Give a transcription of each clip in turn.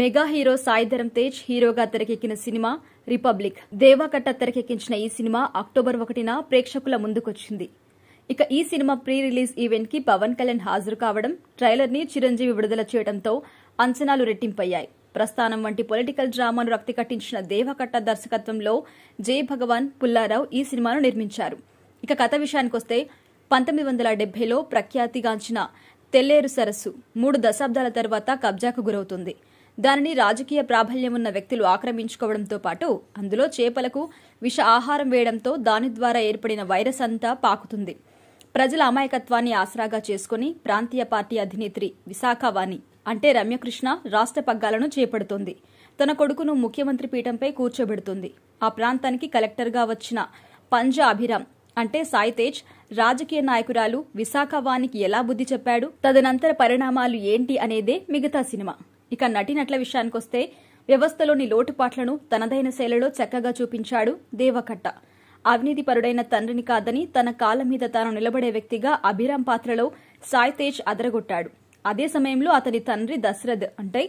mega hero Sai Dharam Tej హీరోగా తెరకెక్కిన cinema republic దేవాకట్ట తెరకెక్కించిన ఈ సినిమా అక్టోబర్ ఒకటిన ప్రేక్షకుల ముందుకొచ్చింది ఇక ఈ సినిమా ప్రీ రిలీజ్ ఈవెంట్ కి పవన్ కళ్యాణ్ హాజరు కావడం ట్రైలర్ ని చిరంజీవి విడుదల చేయడంతో అంచనాలు రెట్టింపయ్యాయి ప్రస్థానం వంటి పొలిటికల్ డ్రామాను రక్తి కట్టించిన దేవకట్ట దర్శకత్వంలో జయ భగవాన్ పుల్లారావు ఈ సినిమాను నిర్మించారు ఇక కథ విషయానికొస్తే పంతొమ్మిది వందల డెబ్బైలో ప్రఖ్యాతిగాంచిన తెల్లేరు సరస్సు మూడు దశాబ్దాల తర్వాత కబ్జాకు గురవుతుంది దానిని రాజకీయ ప్రాబల్యం ఉన్న వ్యక్తులు ఆక్రమించుకోవడంతో పాటు అందులో చేపలకు విష ఆహారం వేయడంతో దాని ద్వారా ఏర్పడిన వైరస్ అంతా పాకుతుంది ప్రజల అమాయకత్వాన్ని ఆసరాగా చేసుకుని ప్రాంతీయ పార్టీ అధినేత్రి విశాఖవాణి అంటే రమ్యకృష్ణ రాష్ట్ర పగ్గాలను చేపడుతోంది తన కొడుకును ముఖ్యమంత్రి పీఠంపై కూర్చోబెడుతుంది ఆ ప్రాంతానికి కలెక్టర్గా వచ్చిన పంజా అభిరామ్ అంటే సాయితేజ్ రాజకీయ నాయకురాలు విశాఖ వానికి ఎలా బుద్ధి చెప్పాడు తదనంతర పరిణామాలు ఏంటి అనేదే మిగతా సినిమా ఇక నటినట్ల విషయానికొస్తే వ్యవస్థలోని లోటుపాట్లను తనదైన శైలిలో చక్కగా చూపించాడు దేవకట్ట అవినీతిపరుడైన తండ్రిని కాదని తన కాళ్ల మీద తాను నిలబడే వ్యక్తిగా అభిరామ్ పాత్రలో సాయి తేజ్ అదరగొట్టాడు అదే సమయంలో అతని తండ్రి దశరథ్ అంటే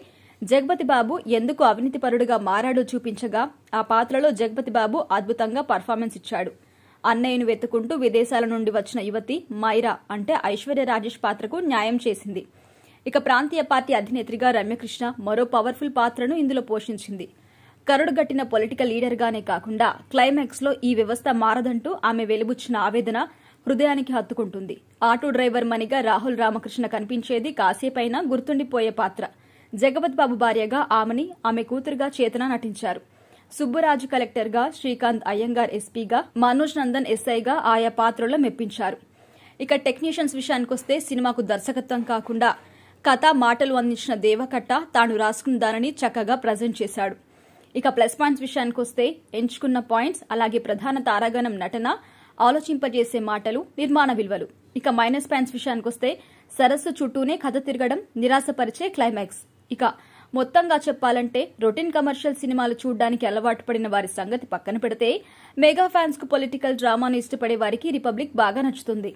జగపతి బాబు ఎందుకు అవినీతిపరుడుగా మారాడో చూపించగా ఆ పాత్రలో జగపతి బాబు అద్భుతంగా పర్ఫార్మెన్స్ ఇచ్చాడు అన్నయ్యను వెతుకుంటూ విదేశాల నుండి వచ్చిన యువతి మైరా అంటే ఐశ్వర్య రాజేష్ పాత్రకు న్యాయం చేసింది ఇక ప్రాంతీయ పార్టీ అధినేత్రిగా రమ్యకృష్ణ మరో పవర్ఫుల్ పాత్రను ఇందులో పోషించింది కరుడుగట్టిన పొలిటికల్ లీడర్గానే కాకుండా క్లైమాక్స్లో ఈ వ్యవస్థ మారదంటూ ఆమె వెలుబుచ్చిన ఆవేదన హృదయానికి హత్తుకుంటుంది ఆటో డ్రైవర్ మణిగా రాహుల్ రామకృష్ణ కనిపించేది కాసేపైనా గుర్తుండిపోయే పాత్ర జగపత్ బాబు భార్యగా ఆమెని ఆమె కూతురుగా చేతన నటించారు సుబ్బరాజు కలెక్టర్గా శ్రీకాంత్ అయ్యంగార్ ఎస్పీగా మనోజ్ నందన్ ఎస్ఐగా ఆయా పాత్రల్లో మెప్పించారు ఇక టెక్నీషియన్స్ విషయానికొస్తే సినిమాకు దర్శకత్వం కాకుండా కథ మాటలు అందించిన దేవకట్ట తాను రాసుకున్నదానని చక్కగా ప్రజెంట్ చేశాడు ఇక ప్లస్ పాయింట్స్ విషయానికొస్తే ఎంచుకున్న పాయింట్స్ అలాగే ప్రధాన తారాగణం నటన ఆలోచింపజేసే మాటలు నిర్మాణ విలువలు ఇక మైనస్ పాయింట్స్ విషయానికొస్తే సరస్సు చుట్టూనే కథ తిరగడం నిరాశపరిచే క్లైమాక్స్ ఇక మొత్తంగా చెప్పాలంటే రొటీన్ కమర్షియల్ సినిమాలు చూడ్డానికి అలవాటు పడిన వారి సంగతి పక్కన పెడితే మెగా ఫ్యాన్స్ కు పొలిటికల్ డ్రామాను ఇష్టపడే వారికి రిపబ్లిక్ బాగా నచ్చుతుంది